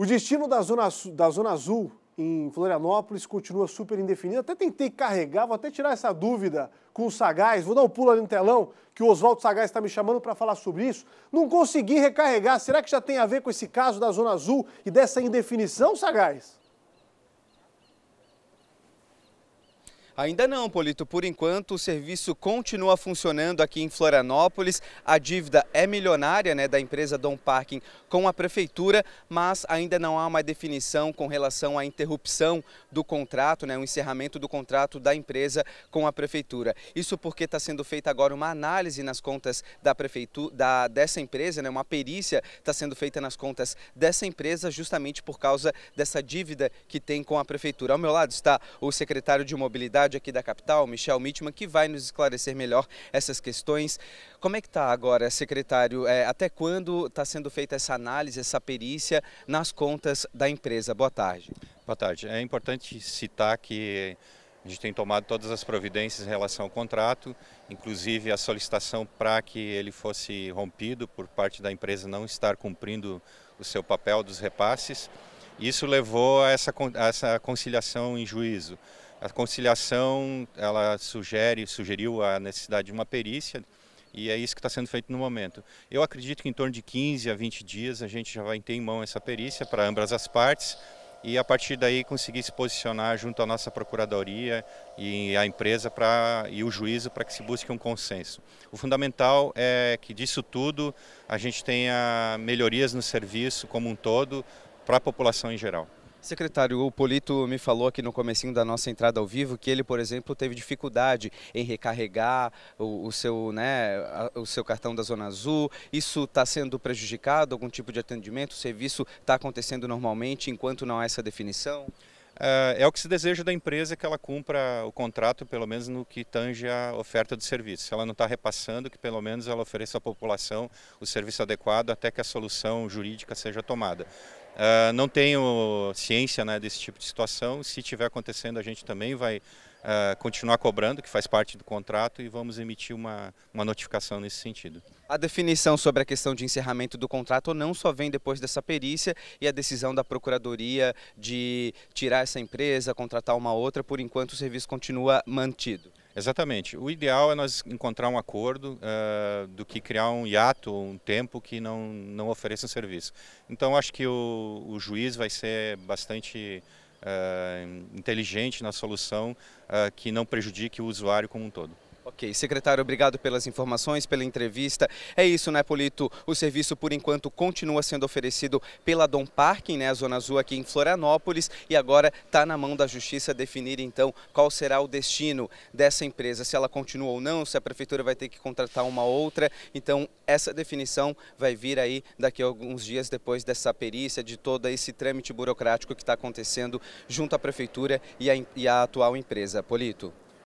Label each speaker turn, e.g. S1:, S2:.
S1: O destino da Zona, da Zona Azul em Florianópolis continua super indefinido. Até tentei carregar, vou até tirar essa dúvida com o Sagaz. Vou dar um pulo ali no telão, que o Oswaldo Sagaz está me chamando para falar sobre isso. Não consegui recarregar. Será que já tem a ver com esse caso da Zona Azul e dessa indefinição, Sagaz?
S2: Ainda não, Polito. Por enquanto, o serviço continua funcionando aqui em Florianópolis. A dívida é milionária né, da empresa Dom Parking com a prefeitura, mas ainda não há uma definição com relação à interrupção do contrato, né, o encerramento do contrato da empresa com a prefeitura. Isso porque está sendo feita agora uma análise nas contas da prefeitura, da, dessa empresa, né, uma perícia está sendo feita nas contas dessa empresa justamente por causa dessa dívida que tem com a prefeitura. Ao meu lado está o secretário de Mobilidade rádio aqui da capital, Michel Mitman, que vai nos esclarecer melhor essas questões. Como é que está agora, secretário? É, até quando está sendo feita essa análise, essa perícia nas contas da empresa? Boa tarde. Boa tarde. É importante
S3: citar que a gente tem tomado todas as providências em relação ao contrato, inclusive a solicitação para que ele fosse rompido por parte da empresa não estar cumprindo o seu papel dos repasses. Isso levou a essa, a essa conciliação em juízo. A conciliação, ela sugere, sugeriu a necessidade de uma perícia e é isso que está sendo feito no momento. Eu acredito que em torno de 15 a 20 dias a gente já vai ter em mão essa perícia para ambas as partes e a partir daí conseguir se posicionar junto à nossa procuradoria e à empresa pra, e o juízo para que se busque um consenso. O fundamental é que disso tudo a gente tenha melhorias no serviço como um todo
S2: para a população em geral. Secretário, o Polito me falou aqui no comecinho da nossa entrada ao vivo que ele, por exemplo, teve dificuldade em recarregar o, o seu, né, o seu cartão da Zona Azul. Isso está sendo prejudicado? Algum tipo de atendimento? O serviço está acontecendo normalmente enquanto não há essa definição? É, é o que se deseja da empresa que ela cumpra
S3: o contrato, pelo menos no que tange a oferta de serviço. Se ela não está repassando, que pelo menos ela ofereça à população o serviço adequado até que a solução jurídica seja tomada. Uh, não tenho ciência né, desse tipo de situação. Se tiver acontecendo, a gente também vai uh, continuar cobrando, que faz parte do contrato, e vamos emitir uma, uma notificação nesse sentido.
S2: A definição sobre a questão de encerramento do contrato ou não só vem depois dessa perícia e a decisão da Procuradoria de tirar essa empresa, contratar uma outra, por enquanto o serviço continua mantido. Exatamente. O ideal é nós encontrar um acordo uh,
S3: do que criar um hiato, um tempo que não, não ofereça serviço. Então, acho que o, o juiz vai ser bastante uh, inteligente na solução
S2: uh, que não prejudique o usuário como um todo. Ok, secretário, obrigado pelas informações, pela entrevista. É isso, né, Polito? O serviço, por enquanto, continua sendo oferecido pela Dom Parking, né, a Zona Azul aqui em Florianópolis, e agora está na mão da Justiça definir, então, qual será o destino dessa empresa, se ela continua ou não, se a Prefeitura vai ter que contratar uma outra. Então, essa definição vai vir aí daqui a alguns dias depois dessa perícia, de todo esse trâmite burocrático que está acontecendo junto à Prefeitura e à, e à atual empresa. Polito?